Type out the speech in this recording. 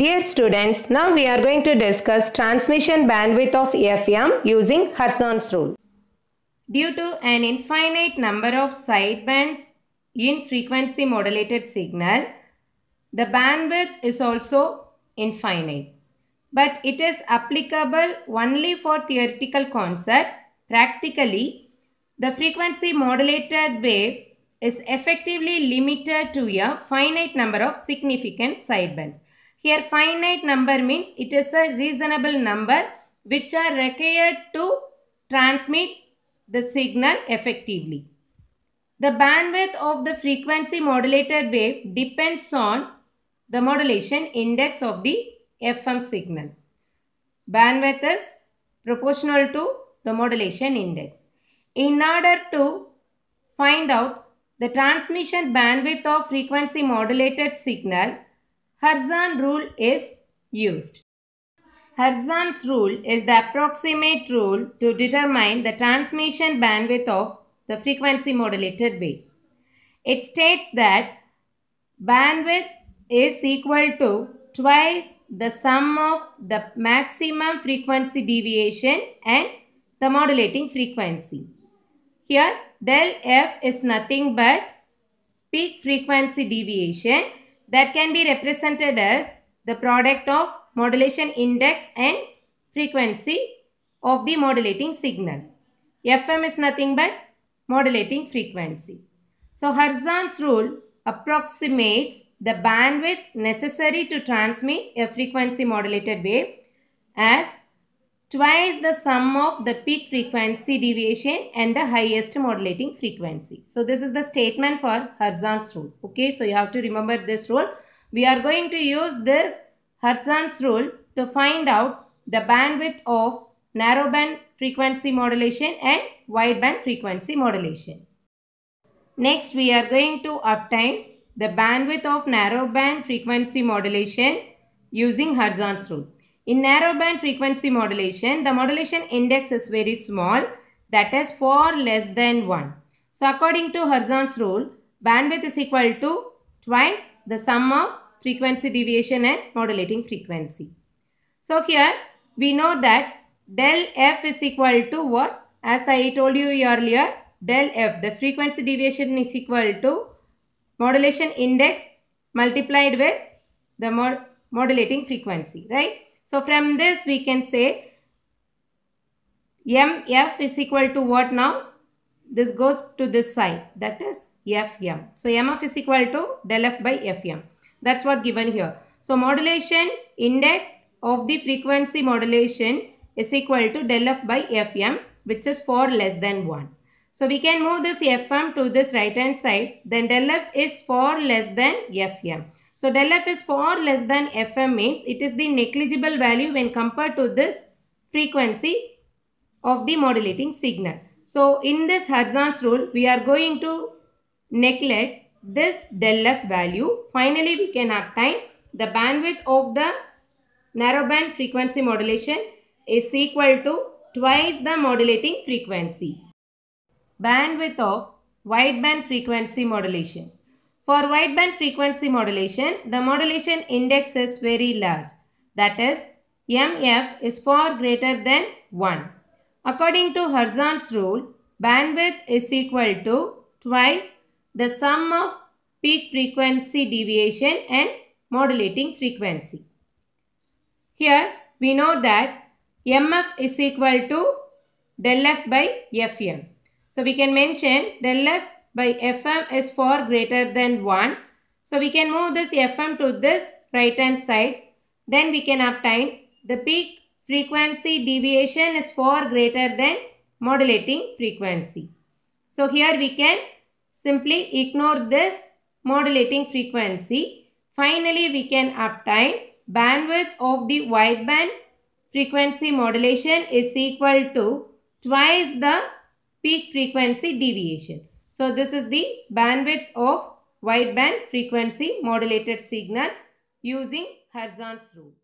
Dear students, now we are going to discuss transmission bandwidth of FM using Hertzsprung's rule. Due to an infinite number of sidebands in frequency modulated signal, the bandwidth is also infinite. But it is applicable only for theoretical concept. Practically, the frequency modulated wave is effectively limited to a finite number of significant sidebands. Here finite number means it is a reasonable number which are required to transmit the signal effectively. The bandwidth of the frequency modulated wave depends on the modulation index of the FM signal. Bandwidth is proportional to the modulation index. In order to find out the transmission bandwidth of frequency modulated signal, Hertzsprung rule is used. Hertzsprung's rule is the approximate rule to determine the transmission bandwidth of the frequency modulated wave. It states that bandwidth is equal to twice the sum of the maximum frequency deviation and the modulating frequency. Here del f is nothing but peak frequency deviation that can be represented as the product of modulation index and frequency of the modulating signal. FM is nothing but modulating frequency. So Harzan's rule approximates the bandwidth necessary to transmit a frequency modulated wave as twice the sum of the peak frequency deviation and the highest modulating frequency. So this is the statement for Hertzsprung's rule. Okay, so you have to remember this rule. We are going to use this Hertzsprung's rule to find out the bandwidth of narrowband frequency modulation and wideband frequency modulation. Next, we are going to obtain the bandwidth of narrowband frequency modulation using Hertzsprung's rule. In narrowband frequency modulation, the modulation index is very small, that is far less than 1. So according to Hertz's rule, bandwidth is equal to twice the sum of frequency deviation and modulating frequency. So here we know that del f is equal to what? As I told you earlier, del f, the frequency deviation is equal to modulation index multiplied with the mod modulating frequency, right? So from this we can say MF is equal to what now? This goes to this side that is FM. So MF is equal to del F by FM. That's what given here. So modulation index of the frequency modulation is equal to del F by FM which is 4 less than 1. So we can move this FM to this right hand side then del F is 4 less than FM. So del f is far less than fm means it is the negligible value when compared to this frequency of the modulating signal. So in this Hertz's rule, we are going to neglect this del f value. Finally, we can obtain the bandwidth of the narrowband frequency modulation is equal to twice the modulating frequency. Bandwidth of wideband frequency modulation. For wideband frequency modulation, the modulation index is very large. That is, MF is far greater than 1. According to Hertz's rule, bandwidth is equal to twice the sum of peak frequency deviation and modulating frequency. Here, we know that MF is equal to del F by Fm. So, we can mention del F by fm is four greater than 1. So we can move this fm to this right hand side. Then we can obtain the peak frequency deviation is four greater than modulating frequency. So here we can simply ignore this modulating frequency. Finally we can obtain bandwidth of the wideband frequency modulation is equal to twice the peak frequency deviation. So this is the bandwidth of wideband frequency modulated signal using Herzog's rule.